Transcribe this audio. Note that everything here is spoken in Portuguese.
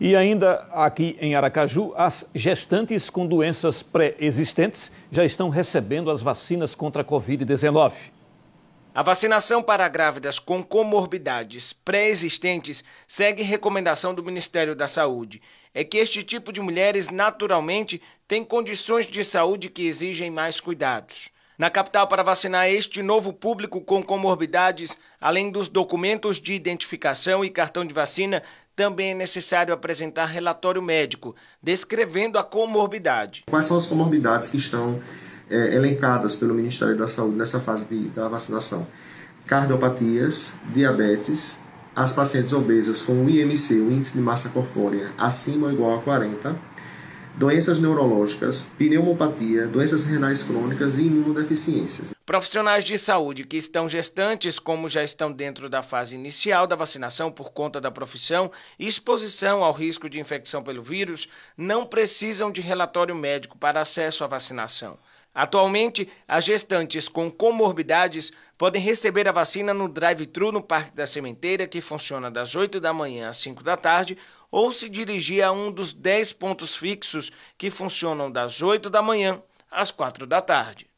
E ainda aqui em Aracaju, as gestantes com doenças pré-existentes já estão recebendo as vacinas contra a Covid-19. A vacinação para grávidas com comorbidades pré-existentes segue recomendação do Ministério da Saúde. É que este tipo de mulheres, naturalmente, tem condições de saúde que exigem mais cuidados. Na capital, para vacinar este novo público com comorbidades, além dos documentos de identificação e cartão de vacina, também é necessário apresentar relatório médico descrevendo a comorbidade. Quais são as comorbidades que estão é, elencadas pelo Ministério da Saúde nessa fase de, da vacinação? Cardiopatias, diabetes, as pacientes obesas com o IMC, o índice de massa corpórea, acima ou igual a 40, doenças neurológicas, pneumopatia, doenças renais crônicas e imunodeficiências. Profissionais de saúde que estão gestantes, como já estão dentro da fase inicial da vacinação por conta da profissão e exposição ao risco de infecção pelo vírus, não precisam de relatório médico para acesso à vacinação. Atualmente, as gestantes com comorbidades podem receber a vacina no drive-thru no Parque da Sementeira, que funciona das 8 da manhã às 5 da tarde, ou se dirigir a um dos 10 pontos fixos que funcionam das 8 da manhã às 4 da tarde.